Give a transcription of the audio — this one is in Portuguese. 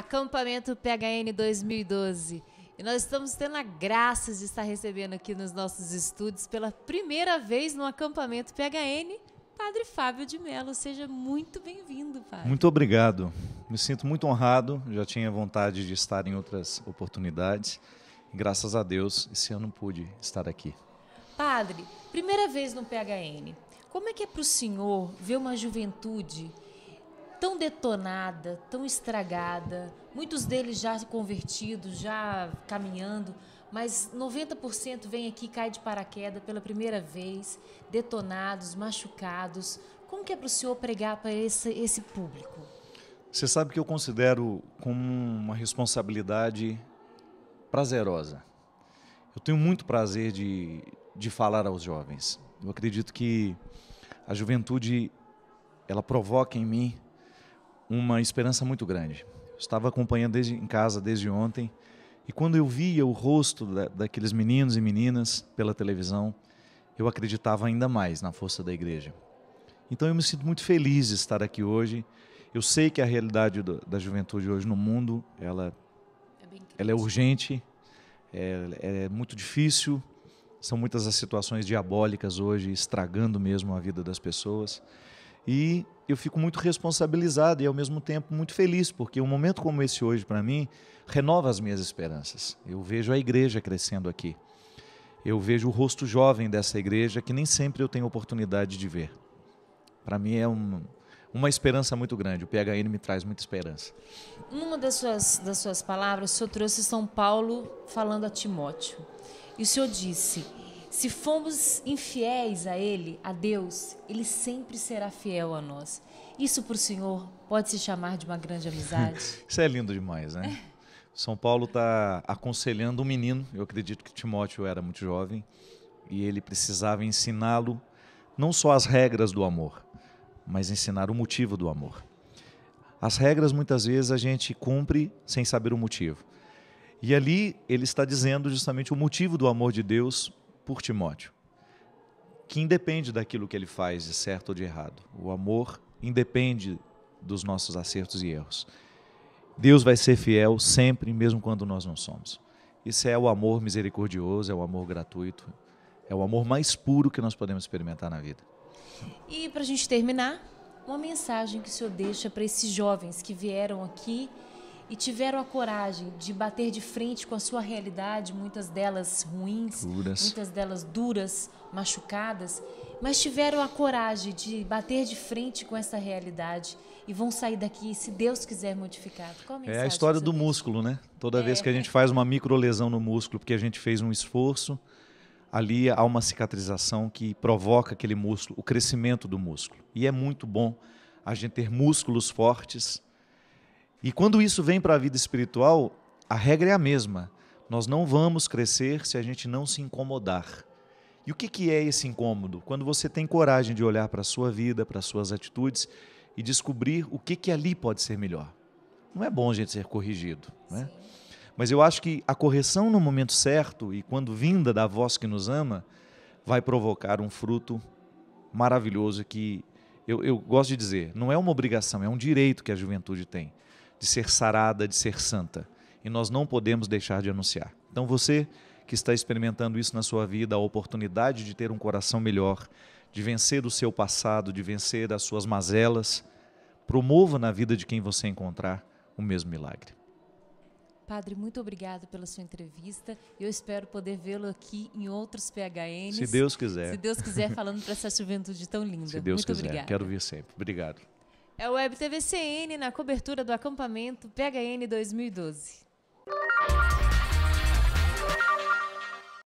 Acampamento PHN 2012. E nós estamos tendo a graça de estar recebendo aqui nos nossos estúdios pela primeira vez no acampamento PHN, Padre Fábio de Mello. Seja muito bem-vindo, Padre. Muito obrigado. Me sinto muito honrado. Já tinha vontade de estar em outras oportunidades. Graças a Deus, esse ano pude estar aqui. Padre, primeira vez no PHN. Como é que é para o senhor ver uma juventude tão detonada, tão estragada, muitos deles já convertidos, já caminhando, mas 90% vem aqui cai de paraquedas pela primeira vez, detonados, machucados. Como que é para o senhor pregar para esse, esse público? Você sabe que eu considero como uma responsabilidade prazerosa. Eu tenho muito prazer de, de falar aos jovens. Eu acredito que a juventude ela provoca em mim uma esperança muito grande. estava acompanhando desde, em casa desde ontem e quando eu via o rosto da, daqueles meninos e meninas pela televisão, eu acreditava ainda mais na força da igreja. Então eu me sinto muito feliz de estar aqui hoje. Eu sei que a realidade do, da juventude hoje no mundo, ela é, ela é urgente, é, é muito difícil, são muitas as situações diabólicas hoje, estragando mesmo a vida das pessoas. E eu fico muito responsabilizado e ao mesmo tempo muito feliz, porque um momento como esse hoje para mim renova as minhas esperanças. Eu vejo a igreja crescendo aqui. Eu vejo o rosto jovem dessa igreja que nem sempre eu tenho oportunidade de ver. Para mim é um, uma esperança muito grande. O PHN me traz muita esperança. Numa das suas, das suas palavras, o senhor trouxe São Paulo falando a Timóteo. E o senhor disse: se formos infiéis a Ele, a Deus, Ele sempre será fiel a nós. Isso para o Senhor pode se chamar de uma grande amizade. Isso é lindo demais, né? É. São Paulo está aconselhando um menino, eu acredito que Timóteo era muito jovem, e ele precisava ensiná-lo não só as regras do amor, mas ensinar o motivo do amor. As regras muitas vezes a gente cumpre sem saber o motivo. E ali ele está dizendo justamente o motivo do amor de Deus por Timóteo, que independe daquilo que ele faz de certo ou de errado. O amor independe dos nossos acertos e erros. Deus vai ser fiel sempre, mesmo quando nós não somos. Isso é o amor misericordioso, é o amor gratuito, é o amor mais puro que nós podemos experimentar na vida. E para a gente terminar, uma mensagem que o senhor deixa para esses jovens que vieram aqui e tiveram a coragem de bater de frente com a sua realidade, muitas delas ruins, duras. muitas delas duras, machucadas, mas tiveram a coragem de bater de frente com essa realidade e vão sair daqui, se Deus quiser, modificado. A é a história do tem? músculo, né? Toda é. vez que a gente é. faz uma microlesão no músculo, porque a gente fez um esforço, ali há uma cicatrização que provoca aquele músculo, o crescimento do músculo. E é muito bom a gente ter músculos fortes e quando isso vem para a vida espiritual, a regra é a mesma. Nós não vamos crescer se a gente não se incomodar. E o que, que é esse incômodo? Quando você tem coragem de olhar para a sua vida, para as suas atitudes e descobrir o que, que ali pode ser melhor. Não é bom a gente ser corrigido, né? Mas eu acho que a correção no momento certo e quando vinda da voz que nos ama, vai provocar um fruto maravilhoso que eu, eu gosto de dizer, não é uma obrigação, é um direito que a juventude tem de ser sarada, de ser santa. E nós não podemos deixar de anunciar. Então você que está experimentando isso na sua vida, a oportunidade de ter um coração melhor, de vencer o seu passado, de vencer as suas mazelas, promova na vida de quem você encontrar o mesmo milagre. Padre, muito obrigado pela sua entrevista. Eu espero poder vê-lo aqui em outros PHNs. Se Deus quiser. Se Deus quiser, falando para essa juventude tão linda. Se Deus muito quiser. Obrigada. Quero vir sempre. Obrigado. É o Web TVCN na cobertura do acampamento PHN 2012.